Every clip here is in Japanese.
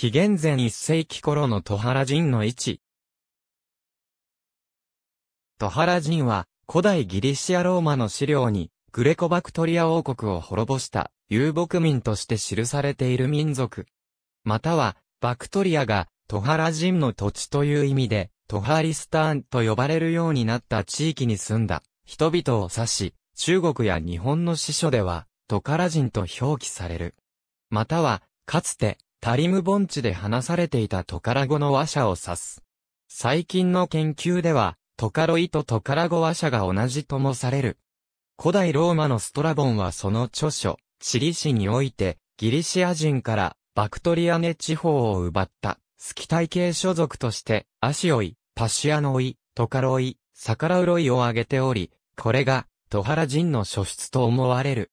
紀元前1世紀頃のトハラ人の位置。トハラ人は、古代ギリシアローマの資料に、グレコバクトリア王国を滅ぼした遊牧民として記されている民族。または、バクトリアがトハラ人の土地という意味で、トハリスターンと呼ばれるようになった地域に住んだ人々を指し、中国や日本の司書では、トカラ人と表記される。または、かつて、タリム盆地で話されていたトカラ語の話者を指す。最近の研究では、トカロイとトカラ語話者が同じともされる。古代ローマのストラボンはその著書、チリ史において、ギリシア人からバクトリアネ地方を奪った、スキタイ系所属として、アシオイ、パシアノイ、トカロイ、サカラウロイを挙げており、これが、トハラ人の初出と思われる。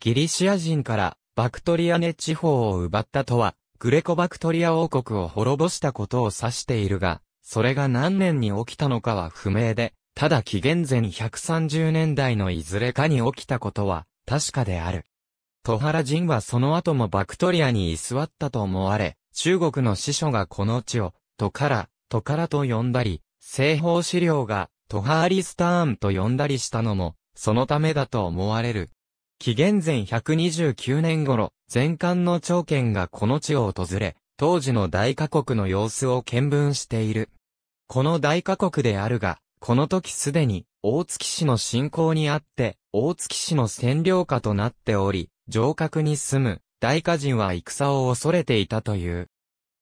ギリシア人からバクトリアネ地方を奪ったとは、グレコバクトリア王国を滅ぼしたことを指しているが、それが何年に起きたのかは不明で、ただ紀元前130年代のいずれかに起きたことは確かである。トハラ人はその後もバクトリアに居座ったと思われ、中国の司書がこの地を、トカラ、トカラと呼んだり、西方資料がトハーリスターンと呼んだりしたのも、そのためだと思われる。紀元前129年頃、前漢の長剣がこの地を訪れ、当時の大火国の様子を見聞している。この大火国であるが、この時すでに、大月市の信仰にあって、大月市の占領下となっており、城郭に住む、大火人は戦を恐れていたという。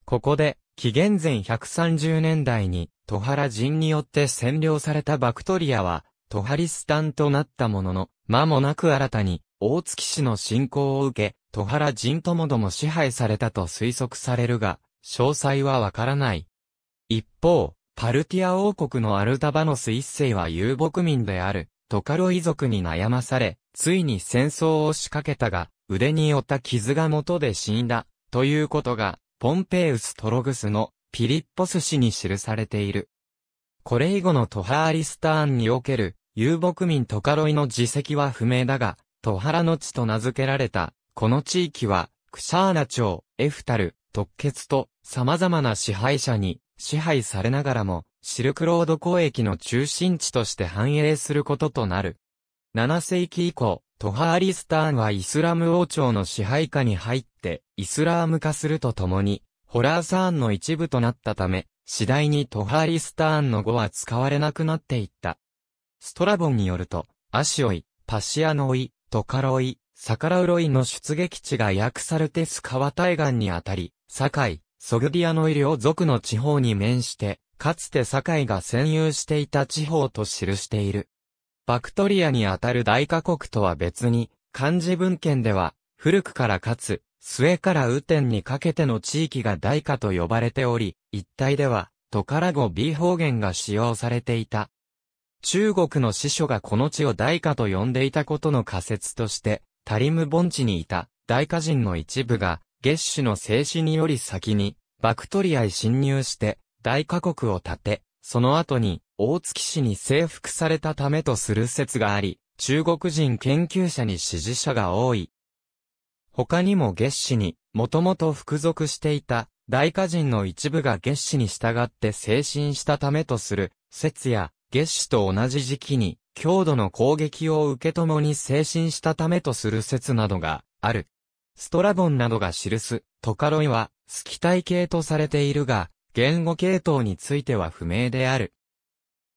ここで、紀元前130年代に、トハラ人によって占領されたバクトリアは、トハリスタンとなったものの、間もなく新たに、大月氏の信仰を受け、戸原人ともども支配されたと推測されるが、詳細はわからない。一方、パルティア王国のアルタバノス一世は遊牧民である、トカロ遺族に悩まされ、ついに戦争を仕掛けたが、腕に負った傷が元で死んだ、ということが、ポンペウス・トログスのピリッポス氏に記されている。これ以後のトハアリスターンにおける遊牧民トカロイの自責は不明だが、トハラの地と名付けられた、この地域は、クシャーナ朝、エフタル、特決と、様々な支配者に支配されながらも、シルクロード交易の中心地として繁栄することとなる。7世紀以降、トハーリスターンはイスラム王朝の支配下に入って、イスラーム化するとともに、ホラーサーンの一部となったため、次第にトハーリスターンの語は使われなくなっていった。ストラボンによると、アシオイ、パシアノイ、トカロイ、サカラウロイの出撃地がヤクサルテス川対岸にあたり、堺、ソグディアの医療族の地方に面して、かつて堺が占有していた地方と記している。バクトリアにあたる大火国とは別に、漢字文献では、古くからかつ、末から雨天にかけての地域が大火と呼ばれており、一帯では、トカラ語 B 方言が使用されていた。中国の司書がこの地を大化と呼んでいたことの仮説として、タリム盆地にいた大化人の一部が、月種の静止により先に、バクトリアへ侵入して、大化国を建て、その後に、大月氏に征服されたためとする説があり、中国人研究者に支持者が多い。他にも月氏に、もともと服属していた、大化人の一部が月氏に従って精神したためとする、説や、月氏と同じ時期に、強度の攻撃を受け共に精神したためとする説などがある。ストラボンなどが記す、トカロイは、スキタイ系とされているが、言語系統については不明である。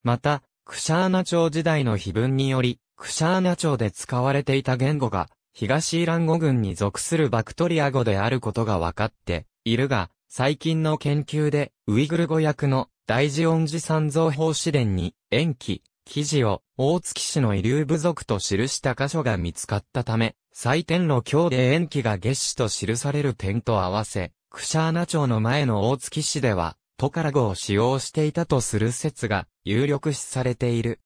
また、クシャーナ朝時代の碑文により、クシャーナ朝で使われていた言語が、東イラン語群に属するバクトリア語であることが分かっているが、最近の研究で、ウイグル語訳の大寺恩寺三蔵法師伝に、延期、記事を、大月市の遺留部族と記した箇所が見つかったため、祭典の京で延期が月史と記される点と合わせ、クシャーナ町の前の大月市では、トカラ語を使用していたとする説が有力視されている。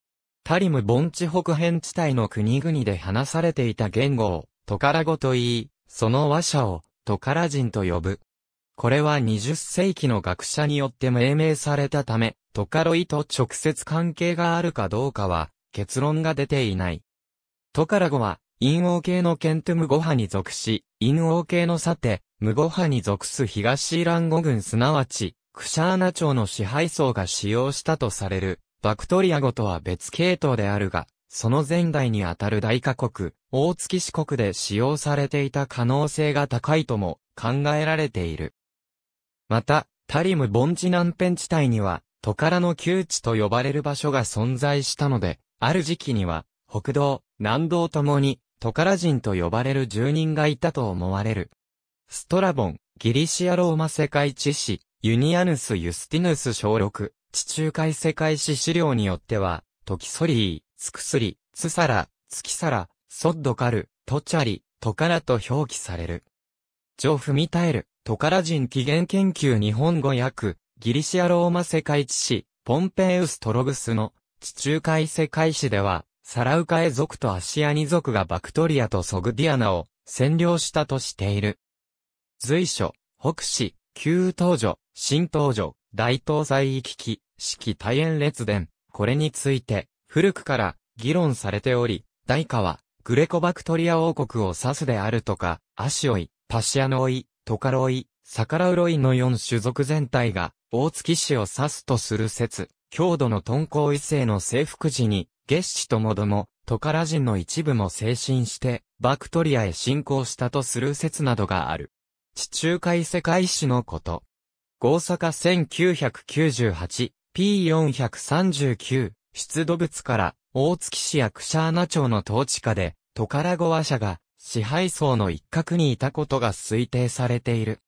タリム盆地北辺地帯の国々で話されていた言語をトカラ語と言い、その話者をトカラ人と呼ぶ。これは20世紀の学者によって命名されたため、トカロイと直接関係があるかどうかは、結論が出ていない。トカラ語は、陰王系のケントムゴハに属し、陰王系のさて、ムゴハに属す東イラン語群すなわち、クシャーナ朝の支配層が使用したとされる、バクトリア語とは別系統であるが、その前代にあたる大加国、大月四国で使用されていた可能性が高いとも考えられている。また、タリム盆地南辺地帯には、トカラの旧地と呼ばれる場所が存在したので、ある時期には、北道、南道ともに、トカラ人と呼ばれる住人がいたと思われる。ストラボン、ギリシアローマ世界地史、ユニアヌス・ユスティヌス小六、地中海世界史資料によっては、トキソリー、ツクスリ、ツサラ、ツキサラ、ソッドカル、トチャリ、トカラと表記される。ジョフミタエル、トカラ人起源研究日本語訳、ギリシアローマ世界地史、ポンペイウス・トログスの地中海世界史では、サラウカエ族とアシアニ族がバクトリアとソグディアナを占領したとしている。随所、北市、旧東女、新東女、大東西行き来、四季大円列伝、これについて、古くから議論されており、大化は、グレコバクトリア王国を指すであるとか、アシオイ、パシアノイ、トカロイ、サカラウロイの4種族全体が、大月氏を指すとする説、郷土の遁煌異性の征服時に、月氏ともども、トカラ人の一部も精神して、バクトリアへ侵攻したとする説などがある。地中海世界史のこと。大阪 1998P439 出土物から大月市やクシャーナ町の統治下でトカラゴア社が支配層の一角にいたことが推定されている。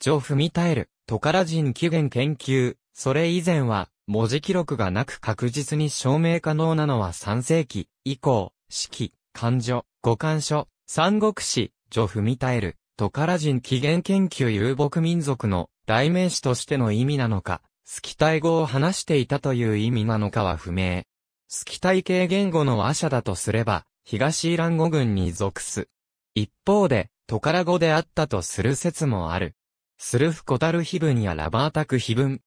ジョフ・ミタエル、トカラ人起源研究、それ以前は、文字記録がなく確実に証明可能なのは3世紀以降、四季、漢書、五漢書、三国史、ジョフ・ミタエル、トカラ人起源研究遊牧民族の代名詞としての意味なのか、スキタイ語を話していたという意味なのかは不明。スキタイ系言語の話者だとすれば、東イラン語群に属す。一方で、トカラ語であったとする説もある。スルフ・コタル碑文やラバータク碑文。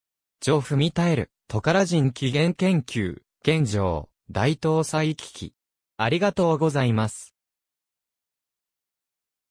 ョ踏み耐える、トカラ人起源研究、現状、大東西危機。ありがとうございます。